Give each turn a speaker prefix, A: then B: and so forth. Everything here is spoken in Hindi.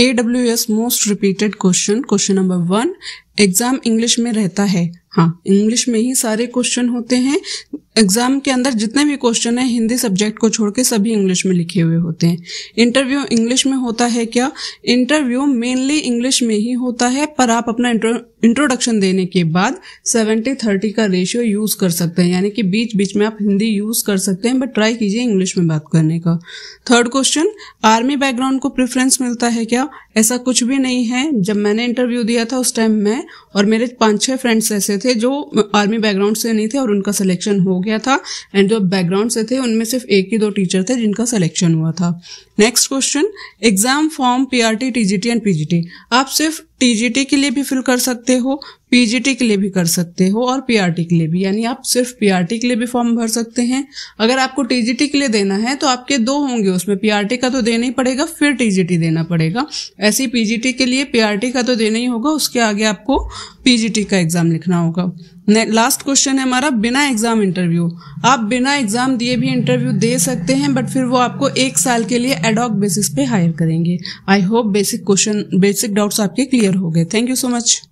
A: AWS most repeated question question number one exam English में रहता है हाँ इंग्लिश में ही सारे क्वेश्चन होते हैं एग्जाम के अंदर जितने भी क्वेश्चन हैं हिंदी सब्जेक्ट को छोड़ के सभी इंग्लिश में लिखे हुए होते हैं इंटरव्यू इंग्लिश में होता है क्या इंटरव्यू मेनली इंग्लिश में ही होता है पर आप अपना इंट्रोडक्शन देने के बाद सेवेंटी थर्टी का रेशियो यूज कर सकते हैं यानी कि बीच बीच में आप हिंदी यूज कर सकते हैं बट ट्राई कीजिए इंग्लिश में बात करने का थर्ड क्वेश्चन आर्मी बैकग्राउंड को प्रेफरेंस मिलता है क्या ऐसा कुछ भी नहीं है जब मैंने इंटरव्यू दिया था उस टाइम में और मेरे पांच छह फ्रेंड्स ऐसे थे जो आर्मी बैकग्राउंड से नहीं थे और उनका सिलेक्शन हो गया था एंड जो बैकग्राउंड से थे उनमें सिर्फ एक ही दो टीचर थे जिनका सिलेक्शन हुआ था next question exam form PRT TGT and PGT आप सिर्फ टीजीटी के लिए भी फिल कर सकते हो पीजीटी के लिए भी कर सकते हो और पीआरटी के लिए भी यानी आप सिर्फ पीआरटी के लिए भी फॉर्म भर सकते हैं अगर आपको टीजीटी के लिए देना है तो आपके दो होंगे उसमें पीआरटी का तो देना ही पड़ेगा फिर टीजीटी देना पड़ेगा ऐसे ही पीजीटी के लिए पीआरटी का तो देना ही होगा उसके आगे आपको पीजीटी का एग्जाम लिखना होगा लास्ट क्वेश्चन है हमारा बिना एग्जाम इंटरव्यू आप बिना एग्जाम दिए भी इंटरव्यू दे सकते हैं बट फिर वो आपको एक साल के लिए एडॉक बेसिस पे हायर करेंगे I hope basic question basic doubts आपके क्लियर हो गए थैंक यू सो मच